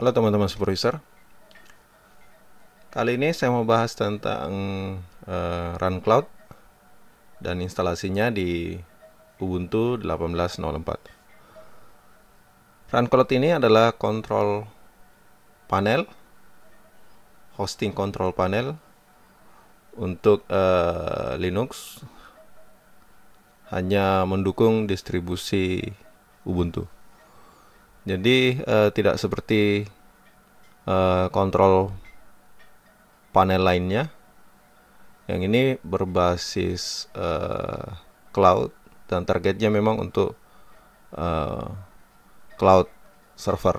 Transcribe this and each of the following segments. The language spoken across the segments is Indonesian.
Halo teman-teman supervisor. Kali ini saya mau bahas tentang uh, Run Cloud dan instalasinya di Ubuntu 18.04. Run Cloud ini adalah control panel hosting control panel untuk uh, Linux hanya mendukung distribusi Ubuntu. Jadi uh, tidak seperti uh, kontrol panel lainnya. Yang ini berbasis uh, cloud dan targetnya memang untuk uh, cloud server.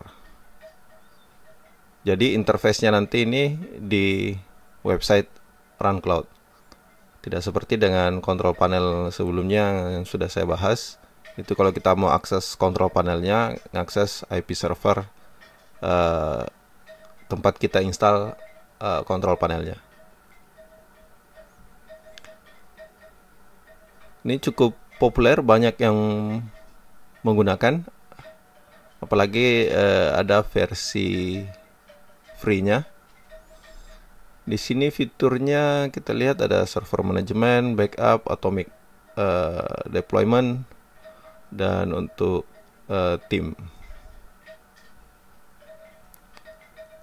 Jadi interface-nya nanti ini di website Run Cloud. Tidak seperti dengan kontrol panel sebelumnya yang sudah saya bahas itu kalau kita mau akses kontrol panelnya akses IP server uh, tempat kita install uh, kontrol panelnya ini cukup populer banyak yang menggunakan apalagi uh, ada versi free-nya di sini fiturnya kita lihat ada server management, backup, atomic uh, deployment, dan untuk uh, tim.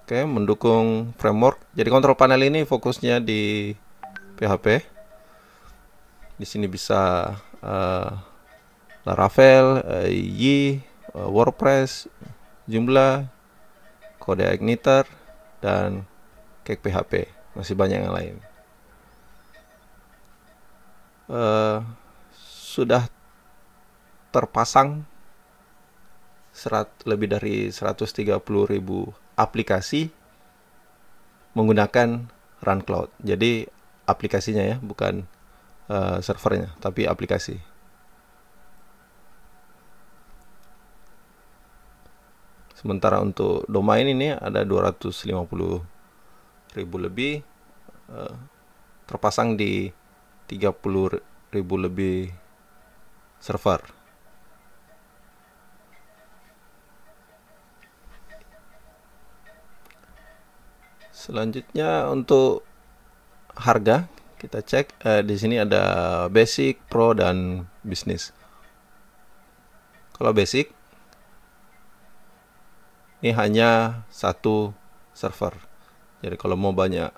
Oke, mendukung framework. Jadi kontrol panel ini fokusnya di PHP. Di sini bisa uh, Laravel, uh, eh, Y, uh, WordPress, Joomla, kode igniter, dan cake PHP. Masih banyak yang lain. Uh, sudah terpasang serat, lebih dari 130 ribu aplikasi menggunakan Run Cloud. Jadi aplikasinya ya, bukan uh, servernya, tapi aplikasi. Sementara untuk domain ini ada 250 ribu lebih uh, terpasang di 30 ribu lebih server. Selanjutnya untuk harga kita cek eh, di sini ada basic, pro dan bisnis. Kalau basic ini hanya satu server. Jadi kalau mau banyak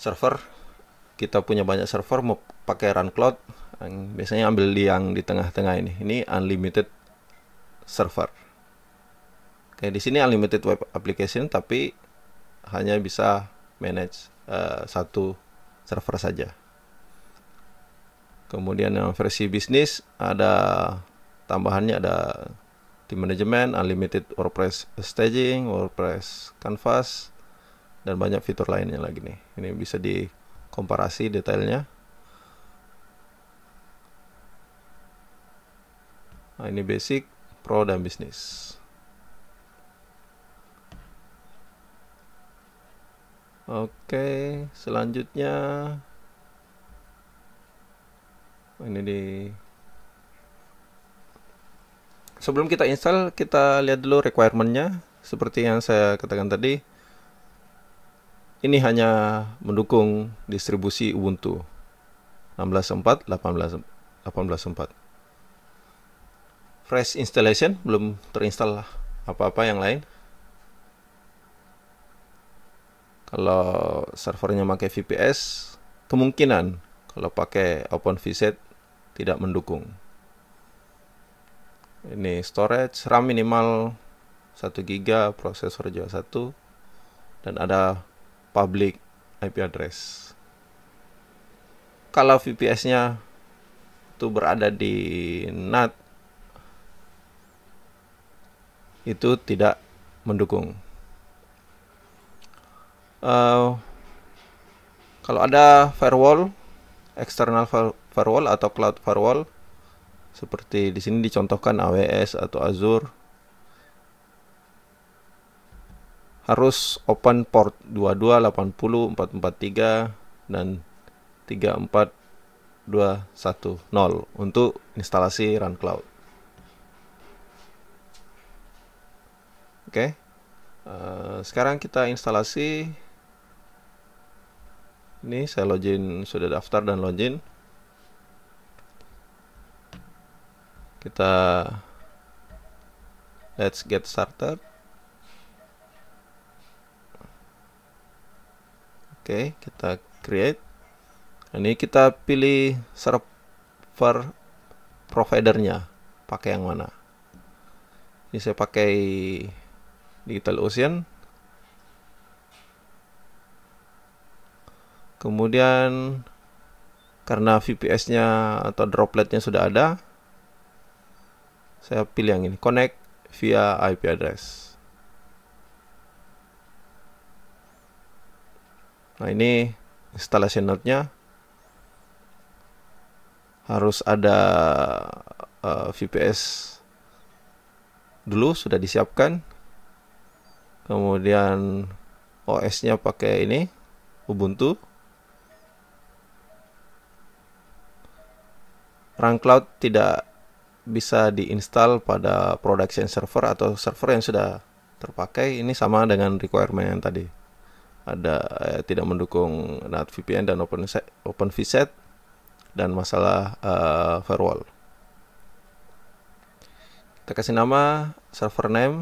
server, kita punya banyak server mau pakai run cloud, biasanya ambil di yang di tengah-tengah ini. Ini unlimited server. Oke, di sini unlimited web application tapi hanya bisa manage uh, satu server saja. Kemudian yang versi bisnis ada tambahannya ada team management, unlimited WordPress staging, WordPress canvas, dan banyak fitur lainnya lagi nih. Ini bisa dikomparasi detailnya. Nah, ini basic, pro dan bisnis. Oke, selanjutnya oh, ini di sebelum kita install kita lihat dulu requirementnya seperti yang saya katakan tadi ini hanya mendukung distribusi Ubuntu 16.4 18.4 fresh installation belum terinstall apa-apa yang lain Kalau servernya pakai VPS, kemungkinan kalau pakai Open visit tidak mendukung. Ini storage RAM minimal 1 GB, prosesor juga 1 dan ada public IP address. Kalau VPS-nya itu berada di NAT itu tidak mendukung. Eh, kalau ada firewall external firewall atau cloud firewall seperti di sini dicontohkan AWS atau Azure harus open port 2280 443 dan 34210 untuk instalasi run cloud. Oke. Okay. Uh, eh, sekarang kita instalasi ini saya login sudah daftar dan login. Kita let's get started. Oke, kita create. Ini kita pilih server providernya, pakai yang mana. Ini saya pakai Digital Ocean. kemudian karena VPS-nya atau droplet nya sudah ada saya pilih yang ini connect via IP address nah ini installation node-nya harus ada uh, eh, VPS dulu sudah disiapkan kemudian OS-nya pakai ini Ubuntu Cloud tidak bisa diinstal pada production server atau server yang sudah terpakai ini sama dengan requirement yang tadi ada eh, tidak mendukung NAT VPN dan Open Open VSET dan masalah uh, firewall kita kasih nama server name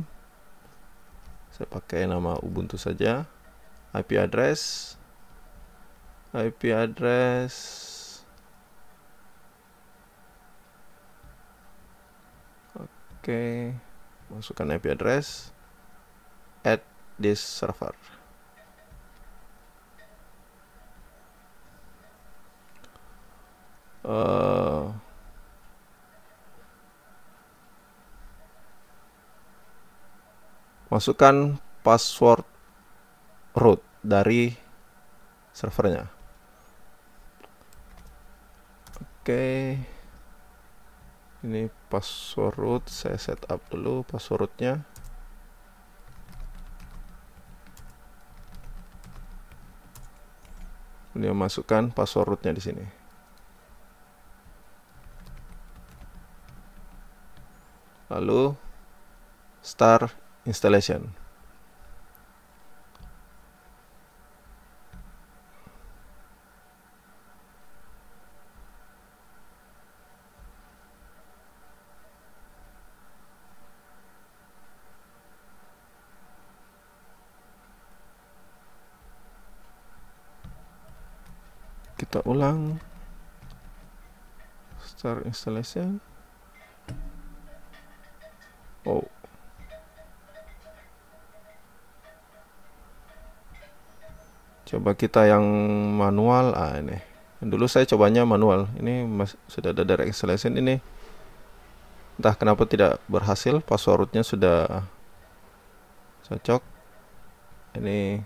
saya pakai nama Ubuntu saja IP address IP address Oke, masukkan IP address at this server. Uh, masukkan password root dari servernya. Oke. Okay ini password saya setup dulu passwordnya beliau masukkan passwordnya di sini lalu start installation kita ulang start installation oh coba kita yang manual ah ini dulu saya cobanya manual ini mas, sudah ada direct installation ini entah kenapa tidak berhasil passwordnya sudah cocok ini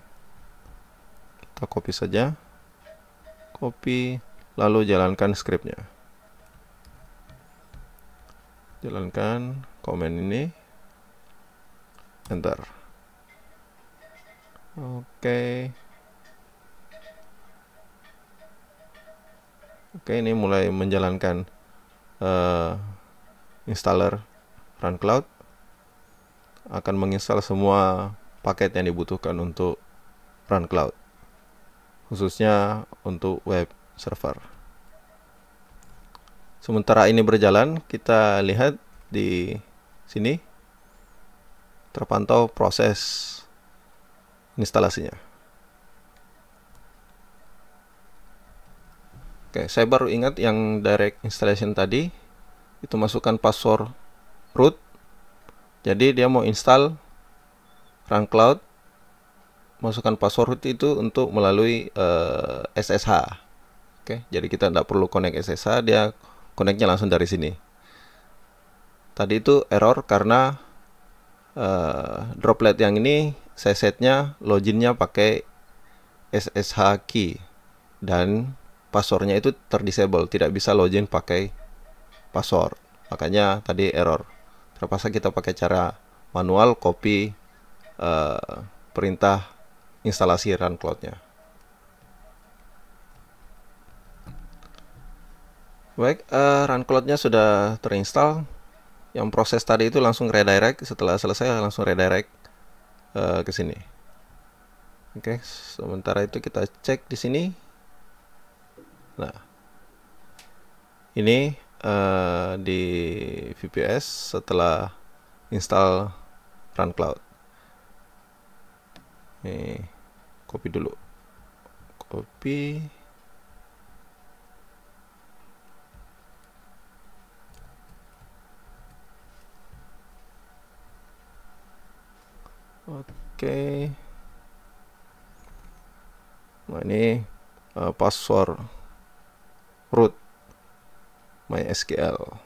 kita copy saja copy, lalu jalankan scriptnya. Jalankan komen ini, enter. Oke. Okay. Oke, okay, ini mulai menjalankan uh, installer Run Cloud akan menginstal semua paket yang dibutuhkan untuk Run Cloud khususnya untuk web server. Sementara ini berjalan, kita lihat di sini terpantau proses instalasinya. Oke, saya baru ingat yang direct installation tadi itu masukkan password root. Jadi dia mau install run cloud masukkan password itu untuk melalui uh, eh, SSH. Oke, okay? jadi kita tidak perlu connect SSH, dia connectnya langsung dari sini. Tadi itu error karena uh, droplet yang ini saya setnya loginnya pakai SSH key dan passwordnya itu terdisable, tidak bisa login pakai password. Makanya tadi error. Terpaksa kita pakai cara manual copy uh, perintah instalasi run cloud-nya. Baik, uh, run cloud-nya sudah terinstall. Yang proses tadi itu langsung redirect. Setelah selesai langsung redirect uh, ke sini. Oke, okay, sementara itu kita cek di sini. Nah, ini uh, di VPS setelah install run cloud. Nih copy dulu copy oke okay. nah ini uh, password root MySQL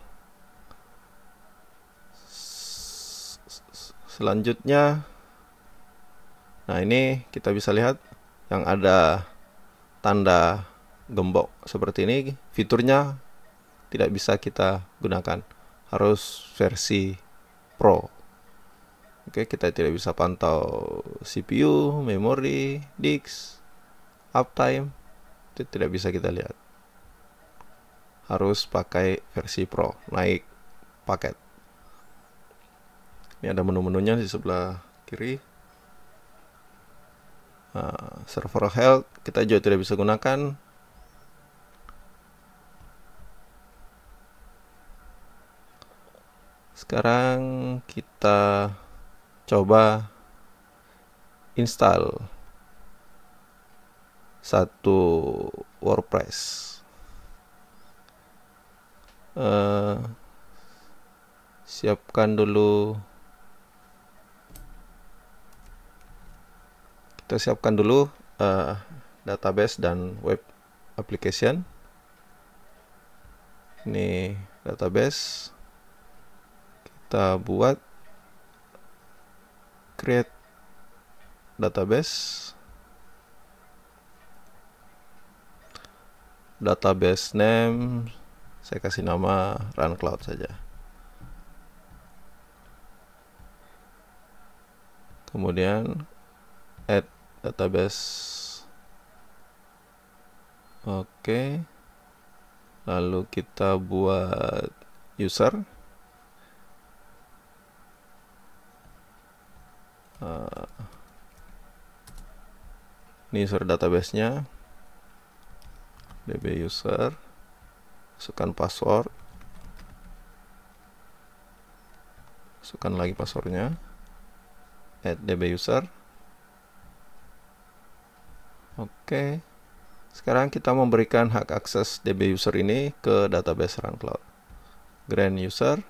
selanjutnya Nah ini kita bisa lihat yang ada tanda gembok seperti ini fiturnya tidak bisa kita gunakan harus versi Pro Oke kita tidak bisa pantau CPU, memori, disk, uptime itu tidak bisa kita lihat harus pakai versi Pro naik paket ini ada menu-menunya di sebelah kiri uh, server health kita juga tidak bisa gunakan sekarang kita coba install satu WordPress uh, siapkan dulu kita siapkan dulu uh, database dan web application ini database kita buat create database database name saya kasih nama run cloud saja kemudian add database oke lalu kita buat user eh, ini user databasenya db user masukkan password masukkan lagi passwordnya add db user Oke. Sekarang kita memberikan hak akses DB user ini ke database Run Cloud. Grant user.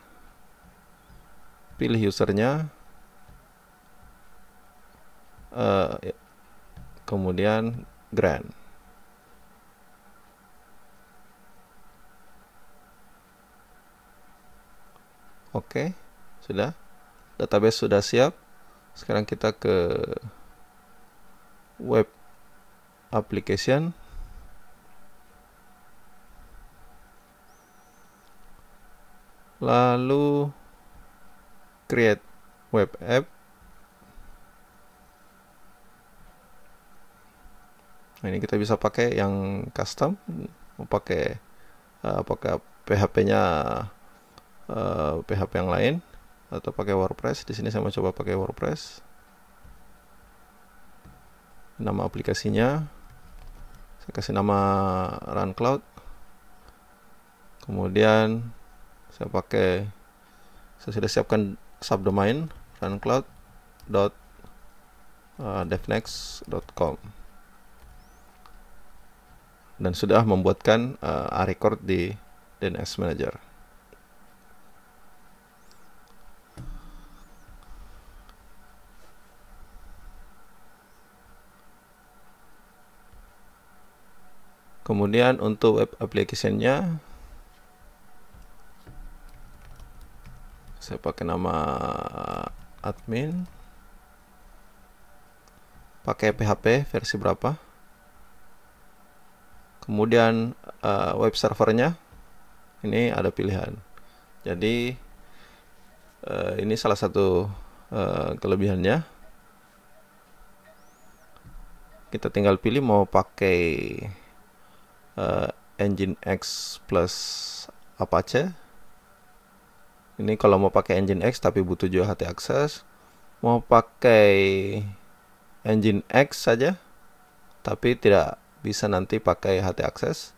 Pilih usernya. Uh, kemudian grant. Oke, sudah. Database sudah siap. Sekarang kita ke web application lalu create web app nah, ini kita bisa pakai yang custom mau pakai uh, eh, PHP-nya uh, eh, PHP yang lain atau pakai WordPress di sini saya mau coba pakai WordPress nama aplikasinya saya kasih nama run cloud kemudian saya pakai saya sudah siapkan subdomain eh, devnext.com dan sudah membuatkan uh, record di DNS Manager. kemudian untuk web applicationnya saya pakai nama admin pakai PHP versi berapa kemudian uh, web servernya ini ada pilihan jadi uh, ini salah satu uh, kelebihannya kita tinggal pilih mau pakai uh, engine X plus Apache ini kalau mau pakai engine X tapi butuh juga HT access mau pakai engine X saja tapi tidak bisa nanti pakai HT access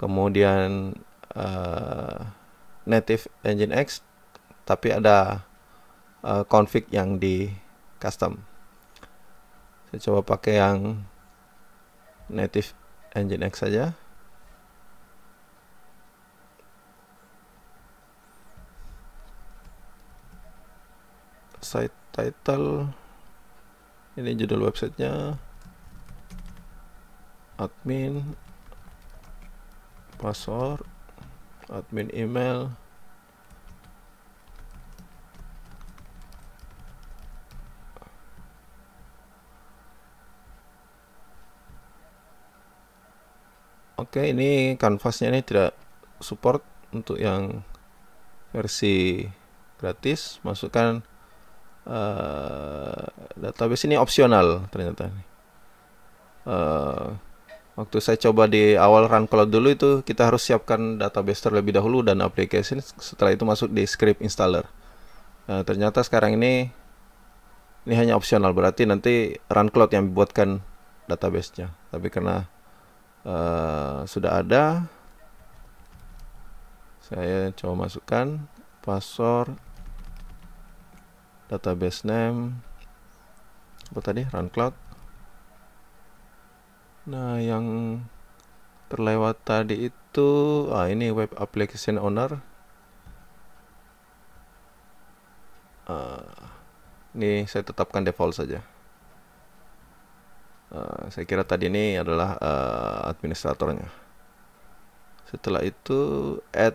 kemudian uh, native engine X tapi ada uh, config yang di custom saya coba pakai yang native engine X saja site title ini judul websitenya admin password admin email Oke, ini kanvasnya ini tidak support untuk yang versi gratis. Masukkan uh, database ini opsional ternyata. Uh, waktu saya coba di awal run cloud dulu itu kita harus siapkan database terlebih dahulu dan aplikasi setelah itu masuk di script installer Uh, ternyata sekarang ini ini hanya opsional berarti nanti run cloud yang dibuatkan nya tapi karena uh, sudah ada saya coba masukkan password database name apa tadi run cloud nah yang terlewat tadi itu ah ini web application owner uh, ini saya tetapkan default saja Eh, saya kira tadi ini adalah uh, administratornya. Setelah itu add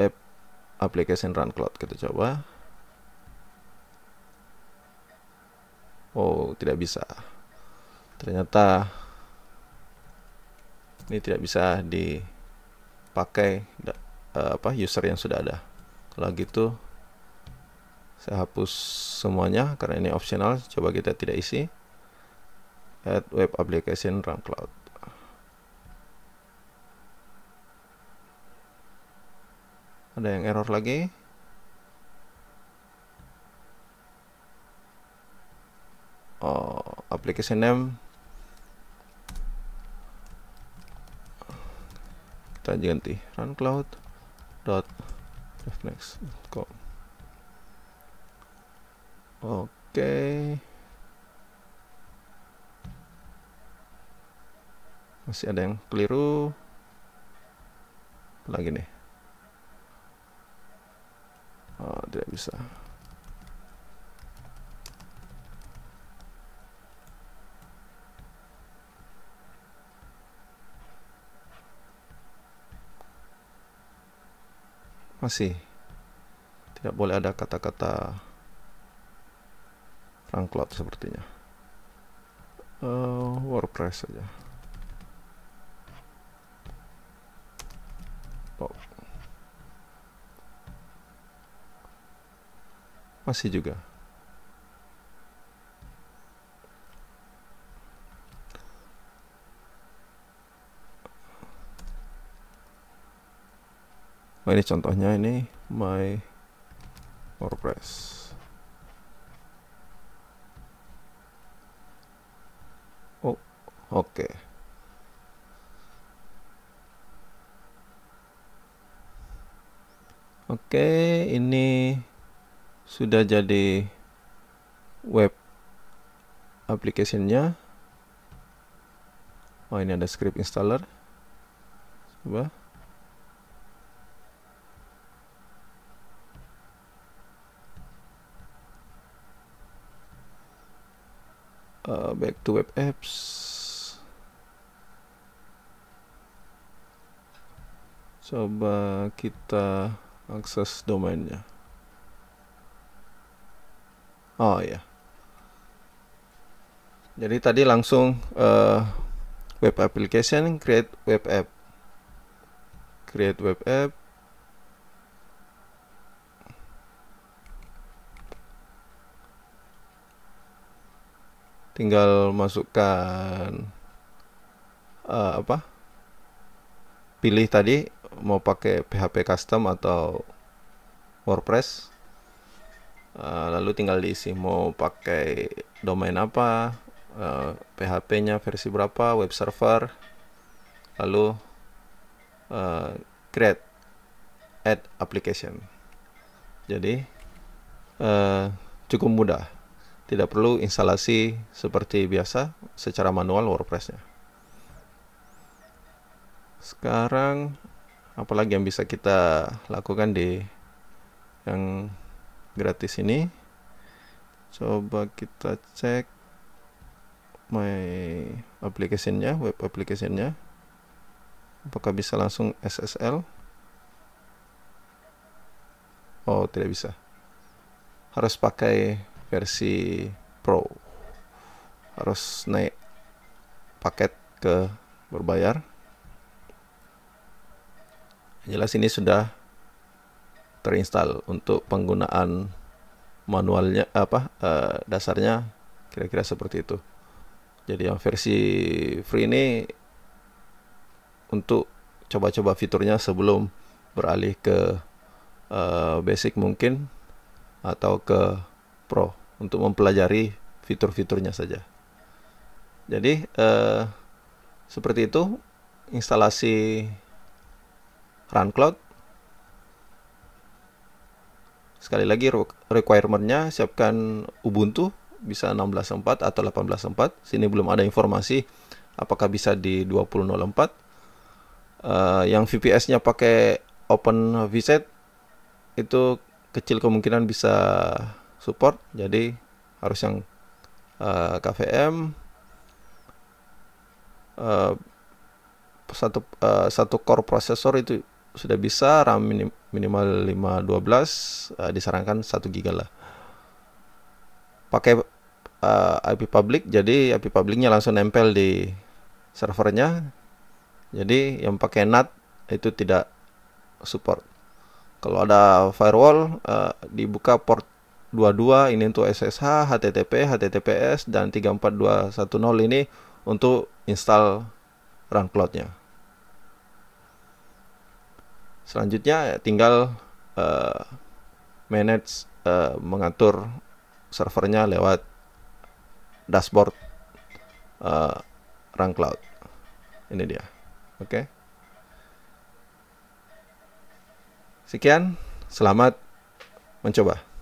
app application run cloud kita coba. Oh, tidak bisa. Ternyata ini tidak bisa dipakai uh, apa user yang sudah ada. Kalau gitu saya hapus semuanya karena ini optional, coba kita tidak isi add web application run cloud ada yang error lagi oh, application name kita ganti run cloud dot oke okay. masih ada yang keliru lagi nih oh, tidak bisa masih tidak boleh ada kata-kata Rangcloud sepertinya uh, WordPress saja Masih juga. Oh, ini contohnya ini my WordPress. Oh, oke. Okay. Oke, okay, ini sudah jadi web aplikasinya, oh ini ada script installer coba uh, back to web apps coba kita akses domainnya Oh ya. Jadi tadi langsung uh, web application create web app. Create web app. Tinggal masukkan uh, apa? Pilih tadi mau pakai PHP custom atau WordPress Eh, lalu tinggal diisi mau pakai domain apa uh, eh, PHP-nya versi berapa web server lalu uh, create add application jadi uh, cukup mudah tidak perlu instalasi seperti biasa secara manual WordPress-nya sekarang apalagi yang bisa kita lakukan di yang gratis ini coba kita cek my application-nya, web application-nya apakah bisa langsung SSL oh tidak bisa harus pakai versi pro harus naik paket ke berbayar jelas ini sudah terinstall untuk penggunaan manualnya apa uh, dasarnya kira-kira seperti itu. Jadi yang versi free ini untuk coba-coba fiturnya sebelum beralih ke uh, basic mungkin atau ke pro untuk mempelajari fitur-fiturnya saja. Jadi uh, seperti itu instalasi Run Cloud Sekali lagi requirementnya siapkan Ubuntu bisa 16.4 atau 18.4. Sini belum ada informasi apakah bisa di 20.04. Uh, eh, yang VPS-nya pakai Open VSET itu kecil kemungkinan bisa support. Jadi harus yang uh, eh, KVM uh, eh, satu uh, satu core prosesor itu sudah bisa RAM minim, minimal 512 uh, disarankan 1 giga lah pakai uh, IP public jadi IP publicnya langsung nempel di servernya jadi yang pakai NAT itu tidak support kalau ada firewall uh, dibuka port 22 ini untuk SSH, HTTP, HTTPS dan 34210 ini untuk install run cloudnya. Selanjutnya eh, tinggal uh, manage uh, mengatur servernya lewat dashboard uh, Run Cloud. Ini dia. Oke. Okay. Sekian, selamat mencoba.